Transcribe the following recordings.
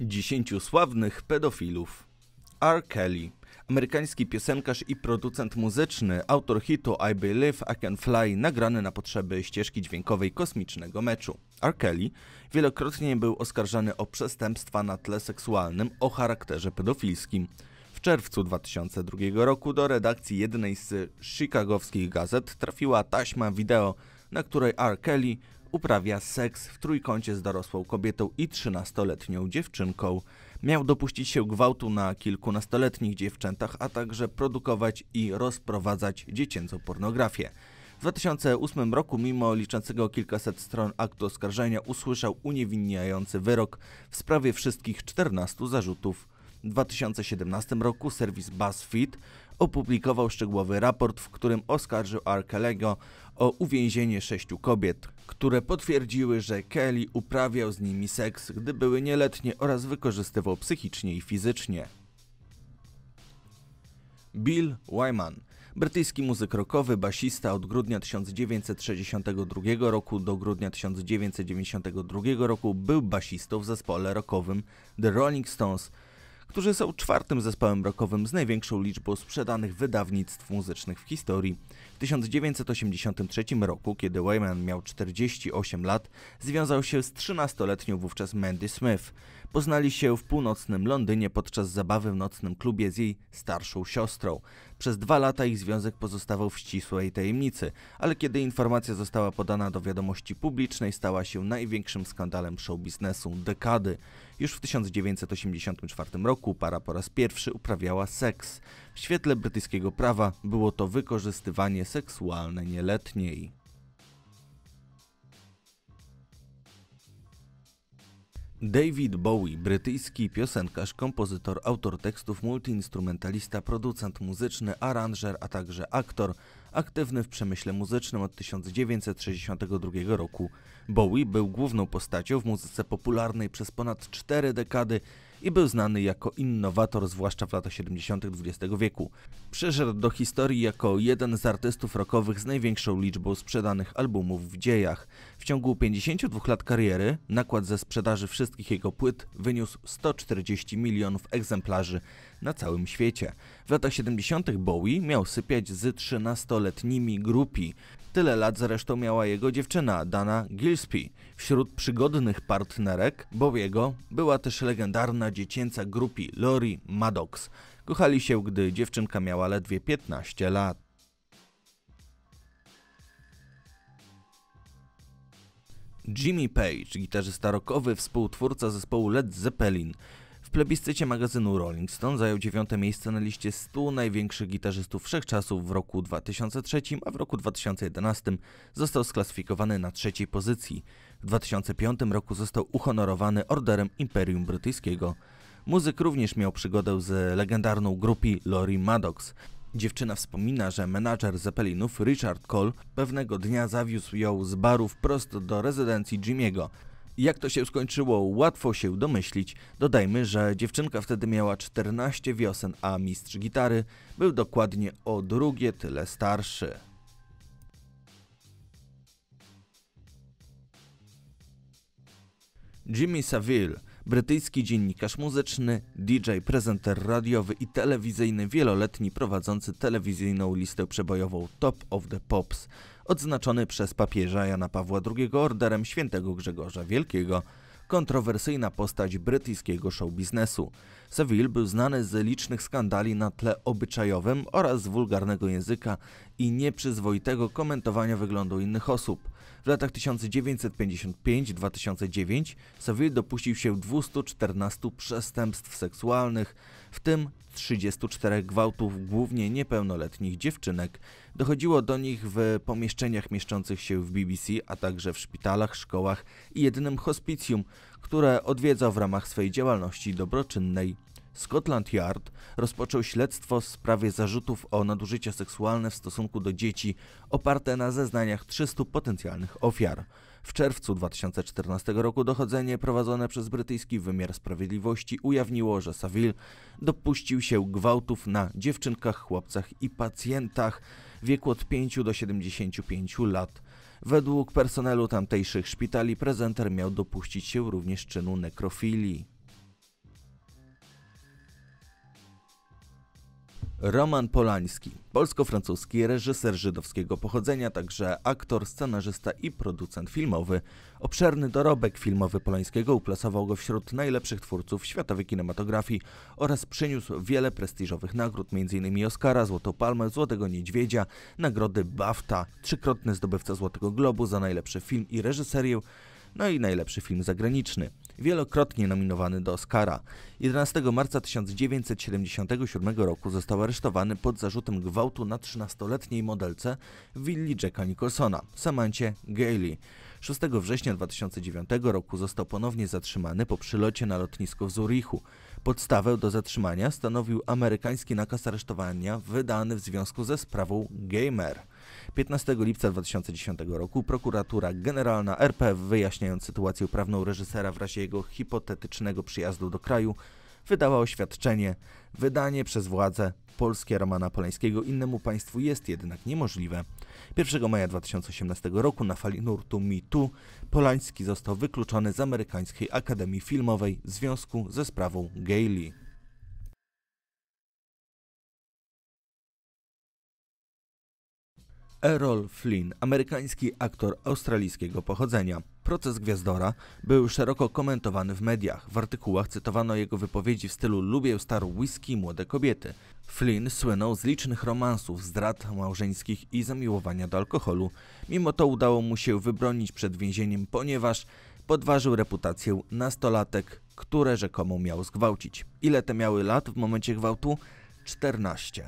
Dziesięciu sławnych pedofilów. R. Kelly, amerykański piosenkarz i producent muzyczny, autor hitu I Believe I Can Fly, nagrany na potrzeby ścieżki dźwiękowej kosmicznego meczu. R. Kelly wielokrotnie był oskarżany o przestępstwa na tle seksualnym o charakterze pedofilskim. W czerwcu 2002 roku do redakcji jednej z chicagowskich gazet trafiła taśma wideo, na której R. Kelly uprawia seks w trójkącie z dorosłą kobietą i trzynastoletnią dziewczynką. Miał dopuścić się gwałtu na kilkunastoletnich dziewczętach, a także produkować i rozprowadzać dziecięcą pornografię. W 2008 roku, mimo liczącego kilkaset stron aktu oskarżenia, usłyszał uniewinniający wyrok w sprawie wszystkich 14 zarzutów. W 2017 roku serwis BuzzFeed opublikował szczegółowy raport, w którym oskarżył R o uwięzienie sześciu kobiet, które potwierdziły, że Kelly uprawiał z nimi seks, gdy były nieletnie oraz wykorzystywał psychicznie i fizycznie. Bill Wyman Brytyjski muzyk rockowy, basista od grudnia 1962 roku do grudnia 1992 roku był basistą w zespole rockowym The Rolling Stones, którzy są czwartym zespołem rockowym z największą liczbą sprzedanych wydawnictw muzycznych w historii. W 1983 roku, kiedy Wayman miał 48 lat, związał się z 13-letnią wówczas Mandy Smith. Poznali się w północnym Londynie podczas zabawy w nocnym klubie z jej starszą siostrą. Przez dwa lata ich związek pozostawał w ścisłej tajemnicy, ale kiedy informacja została podana do wiadomości publicznej, stała się największym skandalem show biznesu dekady. Już w 1984 roku para po raz pierwszy uprawiała seks. W świetle brytyjskiego prawa było to wykorzystywanie seksualne nieletniej. David Bowie, brytyjski piosenkarz, kompozytor, autor tekstów, multiinstrumentalista, producent muzyczny, aranżer, a także aktor, aktywny w przemyśle muzycznym od 1962 roku. Bowie był główną postacią w muzyce popularnej przez ponad cztery dekady i był znany jako innowator, zwłaszcza w latach 70. XX wieku. Przeszedł do historii jako jeden z artystów rockowych z największą liczbą sprzedanych albumów w dziejach. W ciągu 52 lat kariery nakład ze sprzedaży wszystkich jego płyt wyniósł 140 milionów egzemplarzy, na całym świecie. W latach 70. Bowie miał sypiać z 13-letnimi grupi. Tyle lat zresztą miała jego dziewczyna, Dana Gillespie. Wśród przygodnych partnerek Bowiego była też legendarna dziecięca grupi Lori Maddox. Kochali się, gdy dziewczynka miała ledwie 15 lat. Jimmy Page, gitarzysta rockowy, współtwórca zespołu Led Zeppelin, w plebiscycie magazynu Rolling Stone zajął dziewiąte miejsce na liście 100 największych gitarzystów wszechczasów w roku 2003, a w roku 2011 został sklasyfikowany na trzeciej pozycji. W 2005 roku został uhonorowany orderem Imperium Brytyjskiego. Muzyk również miał przygodę z legendarną grupi Lori Maddox. Dziewczyna wspomina, że menadżer Zeppelinów Richard Cole pewnego dnia zawiózł ją z baru wprost do rezydencji Jimmy'ego. Jak to się skończyło, łatwo się domyślić. Dodajmy, że dziewczynka wtedy miała 14 wiosen, a mistrz gitary był dokładnie o drugie tyle starszy. Jimmy Saville brytyjski dziennikarz muzyczny, DJ, prezenter radiowy i telewizyjny wieloletni prowadzący telewizyjną listę przebojową Top of the Pops, odznaczony przez papieża Jana Pawła II orderem świętego Grzegorza Wielkiego kontrowersyjna postać brytyjskiego show biznesu. Seville był znany z licznych skandali na tle obyczajowym oraz wulgarnego języka i nieprzyzwoitego komentowania wyglądu innych osób. W latach 1955-2009 Seville dopuścił się 214 przestępstw seksualnych, w tym 34 gwałtów, głównie niepełnoletnich dziewczynek. Dochodziło do nich w pomieszczeniach mieszczących się w BBC, a także w szpitalach, szkołach i jednym hospicjum, które odwiedzał w ramach swojej działalności dobroczynnej. Scotland Yard rozpoczął śledztwo w sprawie zarzutów o nadużycia seksualne w stosunku do dzieci oparte na zeznaniach 300 potencjalnych ofiar. W czerwcu 2014 roku dochodzenie prowadzone przez brytyjski wymiar sprawiedliwości ujawniło, że Saville dopuścił się gwałtów na dziewczynkach, chłopcach i pacjentach wieku od 5 do 75 lat. Według personelu tamtejszych szpitali prezenter miał dopuścić się również czynu nekrofilii. Roman Polański, polsko-francuski reżyser żydowskiego pochodzenia, także aktor, scenarzysta i producent filmowy. Obszerny dorobek filmowy Polańskiego uplasował go wśród najlepszych twórców światowej kinematografii oraz przyniósł wiele prestiżowych nagród, m.in. Oscara, Złotą Palmę, Złotego Niedźwiedzia, nagrody BAFTA, trzykrotny zdobywca Złotego Globu za najlepszy film i reżyserię, no i najlepszy film zagraniczny. Wielokrotnie nominowany do Oscara. 11 marca 1977 roku został aresztowany pod zarzutem gwałtu na 13-letniej modelce w willi Jacka Nicholsona, Samancie Gailey. 6 września 2009 roku został ponownie zatrzymany po przylocie na lotnisko w Zurichu. Podstawę do zatrzymania stanowił amerykański nakaz aresztowania wydany w związku ze sprawą Gamer. 15 lipca 2010 roku prokuratura generalna RP wyjaśniając sytuację prawną reżysera w razie jego hipotetycznego przyjazdu do kraju wydała oświadczenie. Wydanie przez władze polskie Romana Polańskiego innemu państwu jest jednak niemożliwe. 1 maja 2018 roku na fali nurtu MeToo Polański został wykluczony z Amerykańskiej Akademii Filmowej w związku ze sprawą Gailey. Errol Flynn, amerykański aktor australijskiego pochodzenia. Proces Gwiazdora był szeroko komentowany w mediach. W artykułach cytowano jego wypowiedzi w stylu lubię star whisky młode kobiety. Flynn słynął z licznych romansów, zdrad małżeńskich i zamiłowania do alkoholu. Mimo to udało mu się wybronić przed więzieniem, ponieważ podważył reputację nastolatek, które rzekomo miał zgwałcić. Ile te miały lat w momencie gwałtu? 14.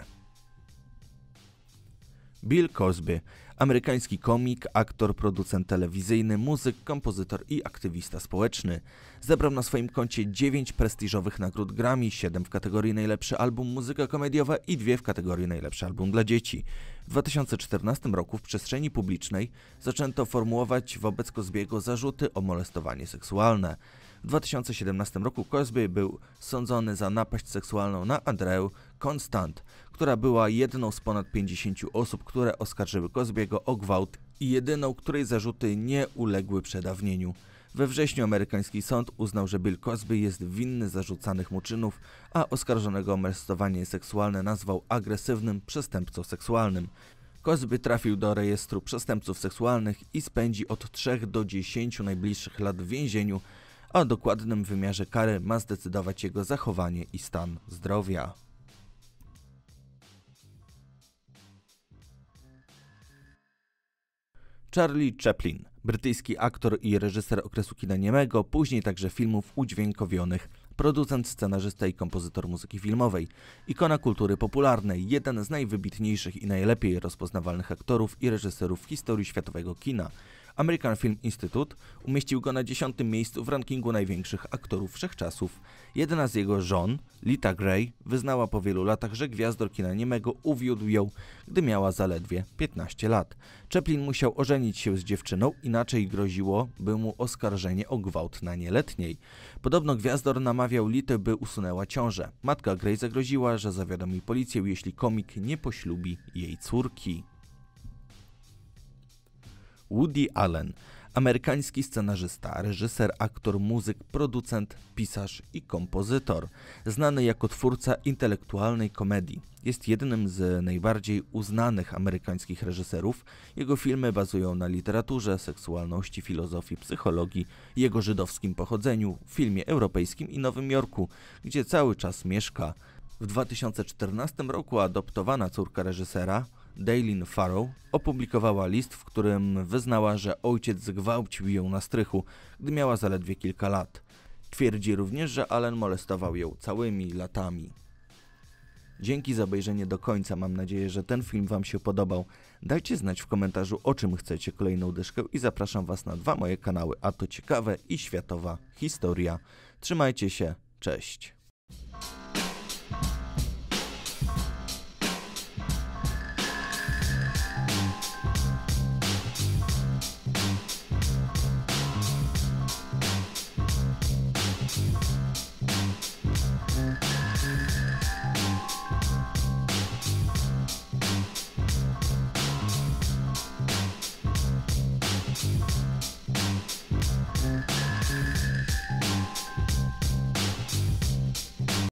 Bill Cosby, amerykański komik, aktor, producent telewizyjny, muzyk, kompozytor i aktywista społeczny. Zebrał na swoim koncie 9 prestiżowych nagród Grammy, 7 w kategorii najlepszy album muzyka komediowa i 2 w kategorii najlepszy album dla dzieci. W 2014 roku w przestrzeni publicznej zaczęto formułować wobec Cosby'ego zarzuty o molestowanie seksualne. W 2017 roku Cosby był sądzony za napaść seksualną na Andreu, Constant, która była jedną z ponad 50 osób, które oskarżyły Kozbiego o gwałt i jedyną, której zarzuty nie uległy przedawnieniu. We wrześniu amerykański sąd uznał, że Bill Cosby jest winny zarzucanych mu czynów, a oskarżonego o molestowanie seksualne nazwał agresywnym przestępcą seksualnym. Cosby trafił do rejestru przestępców seksualnych i spędzi od 3 do 10 najbliższych lat w więzieniu, a o dokładnym wymiarze kary ma zdecydować jego zachowanie i stan zdrowia. Charlie Chaplin, brytyjski aktor i reżyser okresu kina niemego, później także filmów udźwiękowionych, producent, scenarzysta i kompozytor muzyki filmowej, ikona kultury popularnej, jeden z najwybitniejszych i najlepiej rozpoznawalnych aktorów i reżyserów w historii światowego kina. American Film Institute umieścił go na dziesiątym miejscu w rankingu największych aktorów wszechczasów. Jedna z jego żon, Lita Gray, wyznała po wielu latach, że gwiazdor kina niemego uwiódł ją, gdy miała zaledwie 15 lat. Chaplin musiał ożenić się z dziewczyną, inaczej groziło by mu oskarżenie o gwałt na nieletniej. Podobno gwiazdor namawiał Litę, by usunęła ciążę. Matka Gray zagroziła, że zawiadomi policję, jeśli komik nie poślubi jej córki. Woody Allen, amerykański scenarzysta, reżyser, aktor, muzyk, producent, pisarz i kompozytor, znany jako twórca intelektualnej komedii. Jest jednym z najbardziej uznanych amerykańskich reżyserów. Jego filmy bazują na literaturze, seksualności, filozofii, psychologii, jego żydowskim pochodzeniu, filmie europejskim i Nowym Jorku, gdzie cały czas mieszka. W 2014 roku adoptowana córka reżysera, Daylin Farrow, opublikowała list, w którym wyznała, że ojciec zgwałcił ją na strychu, gdy miała zaledwie kilka lat. Twierdzi również, że Allen molestował ją całymi latami. Dzięki za obejrzenie do końca. Mam nadzieję, że ten film Wam się podobał. Dajcie znać w komentarzu, o czym chcecie kolejną dyszkę i zapraszam Was na dwa moje kanały, a to ciekawe i światowa historia. Trzymajcie się, cześć.